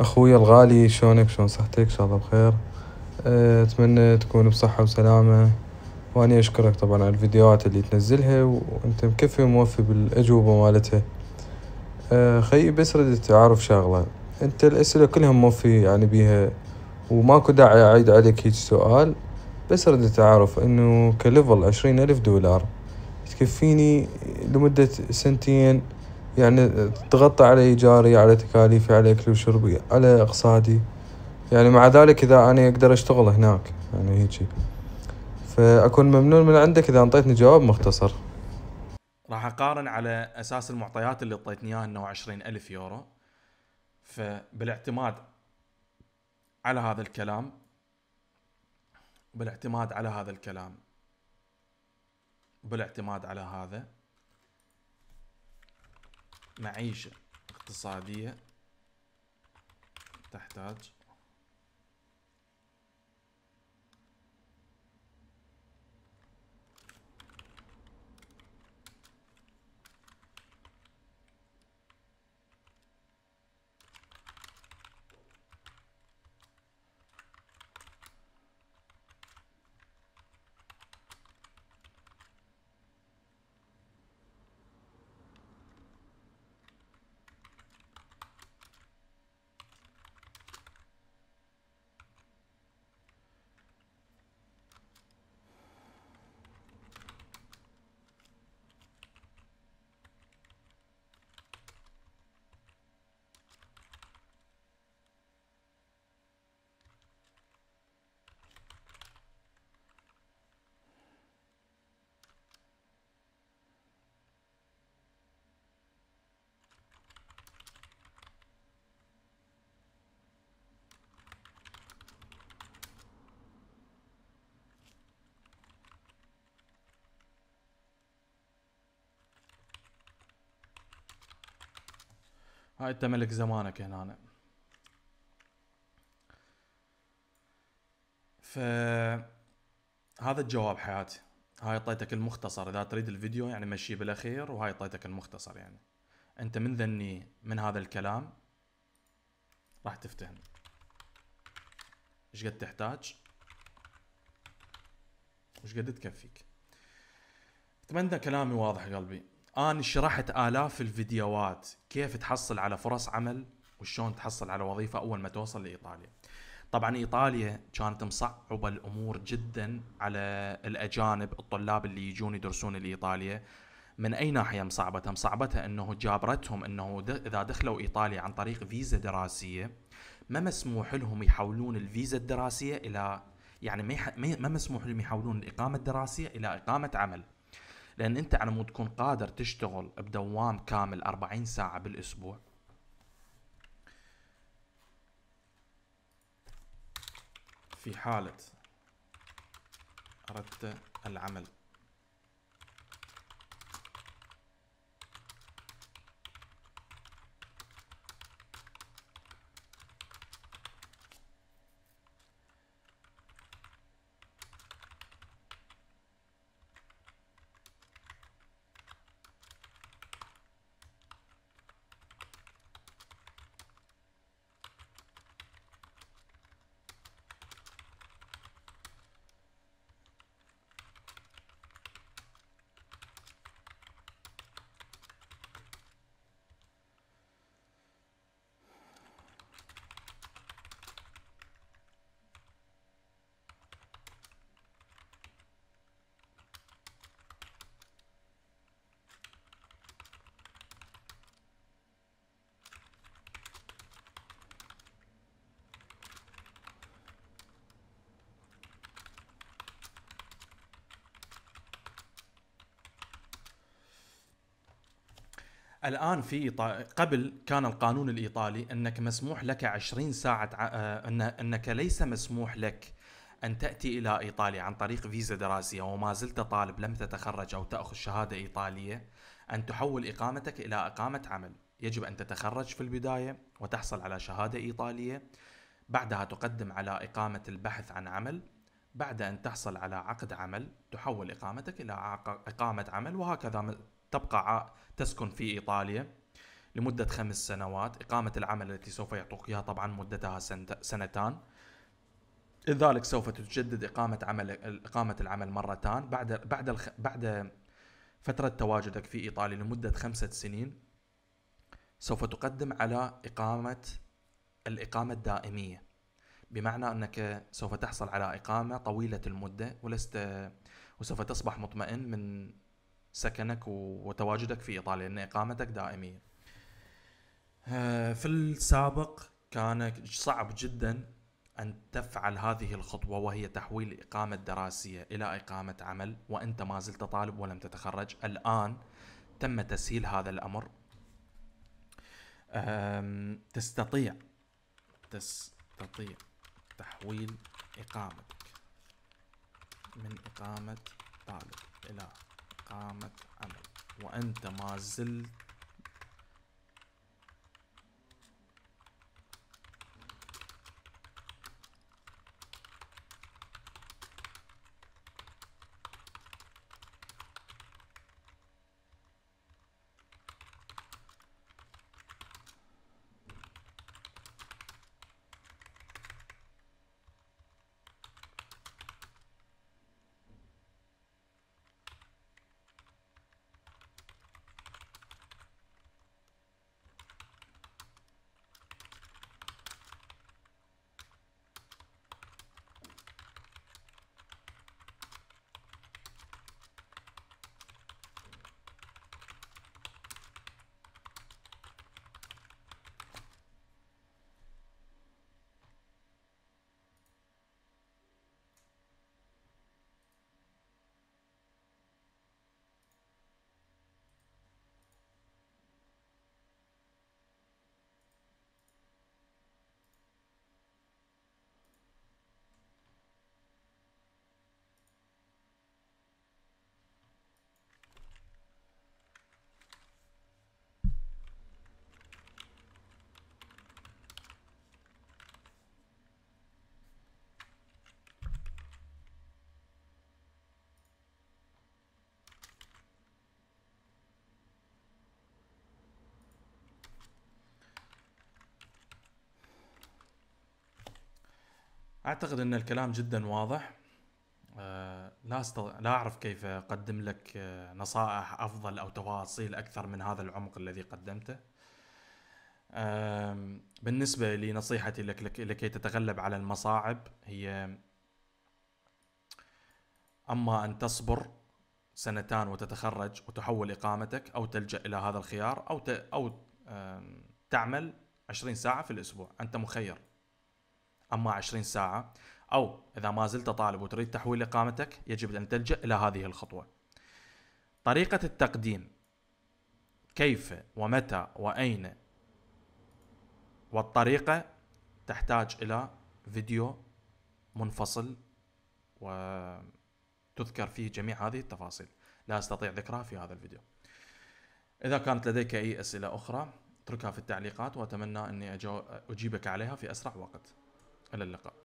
اخويا الغالي شلونك شلون صحتك ان شاء الله بخير أه، اتمنى تكون بصحة وسلامة واني اشكرك طبعا على الفيديوهات اللي تنزلها وانت مكفي وموفي بالاجوبة مالتها أه، خي خيي بس ردت تعرف شغلة انت الاسئلة كلها موفي يعني بيها وماكو داعي اعيد عليك هيج سؤال بس ردت تعرف انه كليفل عشرين الف دولار تكفيني لمدة سنتين يعني تغطي على إيجاري على تكاليفي على أكلي وشربي على إقصادي يعني مع ذلك إذا أنا أقدر أشتغل هناك يعني هيجي فأكون ممنون من عندك إذا أعطيتني جواب مختصر راح أقارن على أساس المعطيات اللي أعطيتني إياها أنه 20 ألف يورو فبالاعتماد على هذا الكلام بالاعتماد على هذا الكلام بالاعتماد على هذا معيشة اقتصادية تحتاج هاي انت ملك زمانك هنا أنا. ف هذا الجواب حياتي هاي اعطيتك المختصر اذا تريد الفيديو يعني مشي بالاخير وهاي اعطيتك المختصر يعني انت من ذني من هذا الكلام راح تفتهم ايش قد تحتاج وش قد تكفيك اتمنى كلامي واضح قلبي انا شرحت الاف الفيديوهات كيف تحصل على فرص عمل وشلون تحصل على وظيفه اول ما توصل لايطاليا طبعا ايطاليا كانت مصعبه الامور جدا على الاجانب الطلاب اللي يجون يدرسون لايطاليا من اي ناحيه مصعبتها مصعبتها انه جابرتهم انه اذا دخلوا ايطاليا عن طريق فيزا دراسيه ما مسموح لهم يحولون الفيزا الدراسيه الى يعني ما مسموح لهم يحولون الاقامه الدراسيه الى اقامه عمل لان انت على مود تكون قادر تشتغل بدوام كامل 40 ساعه بالاسبوع في حاله اردت العمل الان في قبل كان القانون الايطالي انك مسموح لك 20 ساعه آه، أن انك ليس مسموح لك أن تأتي إلى إيطاليا عن طريق فيزا دراسية وما زلت طالب لم تتخرج أو تأخذ شهادة إيطالية أن تحول إقامتك إلى إقامة عمل يجب أن تتخرج في البداية وتحصل على شهادة إيطالية بعدها تقدم على إقامة البحث عن عمل بعد أن تحصل على عقد عمل تحول إقامتك إلى إقامة عمل وهكذا تبقى تسكن في إيطاليا لمدة خمس سنوات إقامة العمل التي سوف يعطوك إياها طبعا مدتها سنتان لذلك سوف تجدد إقامة عمل إقامة العمل مرتان بعد بعد الخ... بعد فترة تواجدك في إيطاليا لمدة خمسة سنين سوف تقدم على إقامة الإقامة الدائمية بمعنى أنك سوف تحصل على إقامة طويلة المدة ولست وسوف تصبح مطمئن من سكنك وتواجدك في ايطاليا لان اقامتك دائميه. آه، في السابق كان صعب جدا ان تفعل هذه الخطوه وهي تحويل الاقامه الدراسيه الى اقامه عمل وانت ما زلت طالب ولم تتخرج، الان تم تسهيل هذا الامر. تستطيع تستطيع تحويل اقامتك من اقامه طالب قامت عمل وأنت ما زلت اعتقد ان الكلام جدا واضح آه، لا استط... لا اعرف كيف اقدم لك آه، نصائح افضل او تفاصيل اكثر من هذا العمق الذي قدمته بالنسبه لنصيحتي لك لكي تتغلب على المصاعب هي اما ان تصبر سنتان وتتخرج وتحول اقامتك او تلجا الى هذا الخيار او ت... او تعمل 20 ساعه في الاسبوع انت مخير أما 20 ساعة أو إذا ما زلت طالب وتريد تحويل إقامتك يجب أن تلجأ إلى هذه الخطوة طريقة التقديم كيف ومتى وأين والطريقة تحتاج إلى فيديو منفصل وتذكر فيه جميع هذه التفاصيل لا أستطيع ذكرها في هذا الفيديو إذا كانت لديك أي أسئلة أخرى اتركها في التعليقات وأتمنى أني أجيبك عليها في أسرع وقت إلى اللقاء